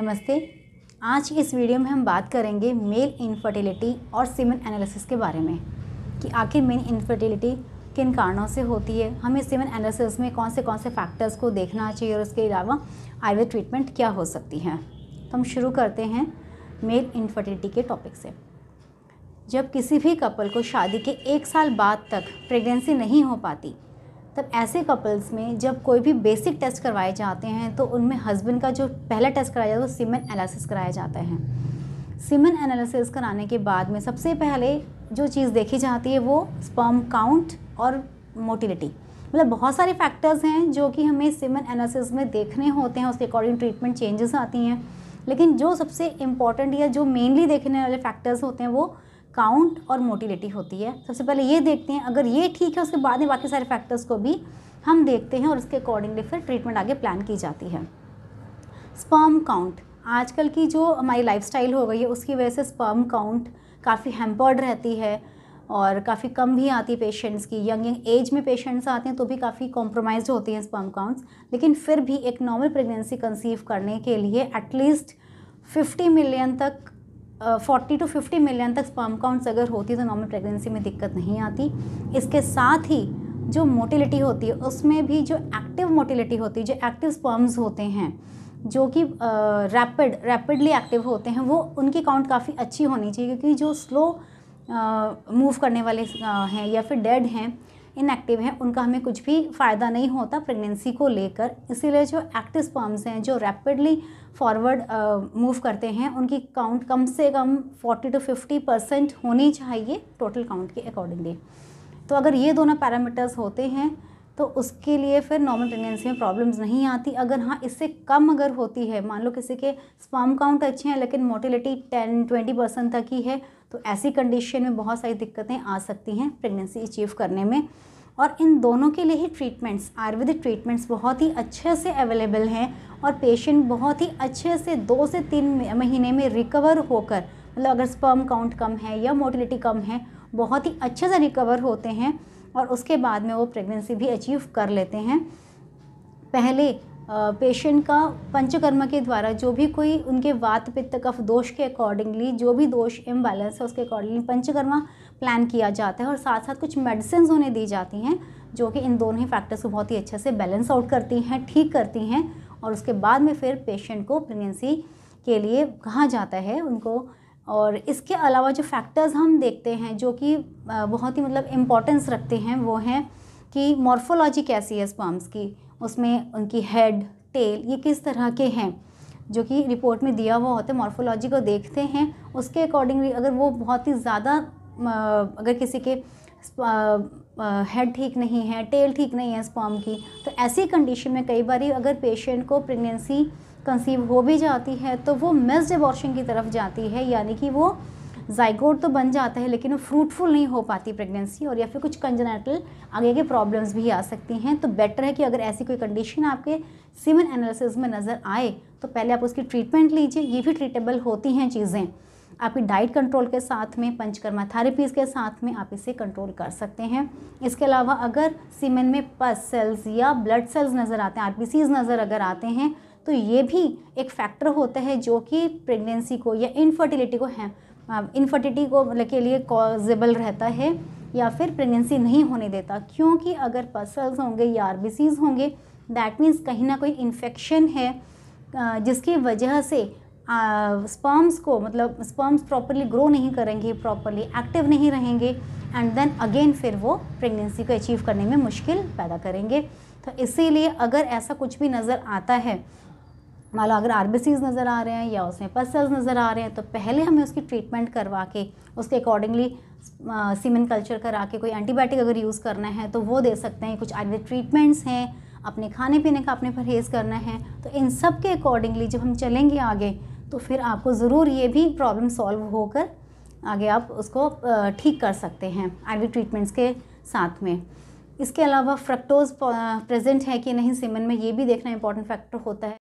नमस्ते आज की इस वीडियो में हम बात करेंगे मेल इनफर्टिलिटी और सीमन एनालिसिस के बारे में कि आखिर मेल इनफर्टिलिटी किन कारणों से होती है हमें सीमन एनालिसिस में कौन से कौन से फैक्टर्स को देखना चाहिए और उसके अलावा आयुर्वेद ट्रीटमेंट क्या हो सकती है तो हम शुरू करते हैं मेल इनफर्टिलिटी के टॉपिक से जब किसी भी कपल को शादी के एक साल बाद तक प्रेगनेंसी नहीं हो पाती तब ऐसे कपल्स में जब कोई भी बेसिक टेस्ट करवाए जाते हैं तो उनमें हस्बैंड का जो पहला टेस्ट कराया जाता है वो सीमन एनालिसिस कराया जाता है सिमन एनालिसिस कराने के बाद में सबसे पहले जो चीज़ देखी जाती है वो स्पर्म काउंट और मोटिलिटी मतलब बहुत सारे फैक्टर्स हैं जो कि हमें सिमन एनालिसिस में देखने होते हैं उसके अकॉर्डिंग ट्रीटमेंट चेंजेस आती हैं लेकिन जो सबसे इम्पॉर्टेंट या जो मेनली देखने वाले फैक्टर्स होते हैं वो काउंट और मोटिलिटी होती है सबसे पहले ये देखते हैं अगर ये ठीक है उसके बाद में बाकी सारे फैक्टर्स को भी हम देखते हैं और उसके अकॉर्डिंगली फिर ट्रीटमेंट आगे प्लान की जाती है स्पर्म काउंट आजकल की जो हमारी लाइफस्टाइल हो गई है उसकी वजह से स्पर्म काउंट काफ़ी हेम्पर्ड रहती है और काफ़ी कम भी आती है पेशेंट्स की यंग यंग एज में पेशेंट्स आते हैं तो भी काफ़ी कॉम्प्रोमाइज होती हैं स्पर्म काउंट्स लेकिन फिर भी एक नॉर्मल प्रेगनेंसी कंसीव करने के लिए एटलीस्ट 50 मिलियन तक फोर्टी टू फिफ्टी मिलियन तक स्पर्म काउंट्स अगर होती तो नॉर्मल प्रेगनेंसी में दिक्कत नहीं आती इसके साथ ही जो मोटिलिटी होती है उसमें भी जो एक्टिव मोटिलिटी होती है जो एक्टिव स्पर्म्स होते हैं जो कि रैपिड रैपिडली एक्टिव होते हैं वो उनकी काउंट काफ़ी अच्छी होनी चाहिए क्योंकि जो स्लो मूव करने वाले हैं या फिर डेड हैं इनएक्टिव हैं उनका हमें कुछ भी फ़ायदा नहीं होता प्रेगनेंसी को लेकर इसीलिए जो एक्टिव स्पर्म्स हैं जो रैपिडली फॉरवर्ड मूव करते हैं उनकी काउंट कम से कम 40 टू 50 परसेंट होनी चाहिए टोटल काउंट के अकॉर्डिंगली तो अगर ये दोनों पैरामीटर्स होते हैं तो उसके लिए फिर नॉर्मल प्रेगनेंसी में प्रॉब्लम्स नहीं आती अगर हाँ इससे कम अगर होती है मान लो किसी के स्पर्म काउंट अच्छे हैं लेकिन मोटिलिटी टेन ट्वेंटी परसेंट तक ही है तो ऐसी कंडीशन में बहुत सारी दिक्कतें आ सकती हैं प्रेगनेंसी अचीव करने में और इन दोनों के लिए ही ट्रीटमेंट्स आयुर्वेदिक ट्रीटमेंट्स बहुत ही अच्छे से अवेलेबल हैं और पेशेंट बहुत ही अच्छे से दो से तीन महीने में रिकवर होकर मतलब अगर स्पर्म काउंट कम है या मोटिलिटी कम है बहुत ही अच्छे से रिकवर होते हैं और उसके बाद में वो प्रेगनेंसी भी अचीव कर लेते हैं पहले पेशेंट का पंचकर्मा के द्वारा जो भी कोई उनके वात पित्त कफ दोष के अकॉर्डिंगली जो भी दोष इम्बैलेंस है उसके अकॉर्डिंगली पंचकर्मा प्लान किया जाता है और साथ साथ कुछ मेडिसिन उन्हें दी जाती हैं जो कि इन दोनों ही फैक्टर्स को बहुत ही अच्छे से बैलेंस आउट करती हैं ठीक करती हैं और उसके बाद में फिर पेशेंट को प्रेगनेंसी के लिए कहा जाता है उनको और इसके अलावा जो फैक्टर्स हम देखते हैं जो कि बहुत ही मतलब इम्पोर्टेंस रखते हैं वो हैं कि मॉर्फोलॉजी कैसी है स्पर्म्स की उसमें उनकी हेड टेल ये किस तरह के हैं जो कि रिपोर्ट में दिया हुआ होता है मॉर्फोलॉजी को देखते हैं उसके अकॉर्डिंगली अगर वो बहुत ही ज़्यादा अगर किसी के हेड ठीक नहीं है टेल ठीक नहीं है स्पर्म की तो ऐसी कंडीशन में कई बार अगर पेशेंट को प्रेगनेंसी कंसीव हो भी जाती है तो वो मिस्ड अबॉर्शन की तरफ जाती है यानी कि वो जाइगोड तो बन जाता है लेकिन वो फ्रूटफुल नहीं हो पाती प्रेगनेंसी और या फिर कुछ कंजनेटल आगे के प्रॉब्लम्स भी आ सकती हैं तो बेटर है कि अगर ऐसी कोई कंडीशन आपके सीमन एनालिसिस में नज़र आए तो पहले आप उसकी ट्रीटमेंट लीजिए ये भी ट्रीटेबल होती हैं चीज़ें आपकी डाइट कंट्रोल के साथ में पंचकर्मा थेरेपीज़ के साथ में आप इसे कंट्रोल कर सकते हैं इसके अलावा अगर सीमेन में पस सेल्स या ब्लड सेल्स नज़र आते हैं आर नज़र अगर आते हैं तो ये भी एक फैक्टर होता है जो कि प्रेगनेंसी को या इनफर्टिलिटी को है इनफर्टिलिटी को मतलब के लिए कॉजेबल रहता है या फिर प्रेगनेंसी नहीं होने देता क्योंकि अगर पसल्स होंगे या आर होंगे दैट मीन्स कहीं ना कोई इन्फेक्शन है जिसकी वजह से स्पर्म्स को मतलब स्पर्म्स प्रॉपरली ग्रो नहीं करेंगे प्रॉपरली एक्टिव नहीं रहेंगे एंड देन अगेन फिर वो प्रेगनेंसी को अचीव करने में मुश्किल पैदा करेंगे तो इसीलिए अगर ऐसा कुछ भी नज़र आता है मान लो अगर आरबीसीज नज़र आ रहे हैं या उसमें पसल्स नज़र आ रहे हैं तो पहले हमें उसकी ट्रीटमेंट करवा के उसके अकॉर्डिंगली सीमन कल्चर करा के कोई एंटीबायोटिक अगर यूज़ करना है तो वो दे सकते हैं कुछ आयुर्वेद ट्रीटमेंट्स हैं अपने खाने पीने का अपने परहेज़ करना है तो इन सब के अकॉर्डिंगली जब हम चलेंगे आगे तो फिर आपको ज़रूर ये भी प्रॉब्लम सॉल्व होकर आगे आप उसको ठीक कर सकते हैं आयुर्वेद ट्रीटमेंट्स के साथ में इसके अलावा फ्रक्टोज प्रेजेंट है कि नहीं सीमन में ये भी देखना इंपॉर्टेंट फैक्टर होता है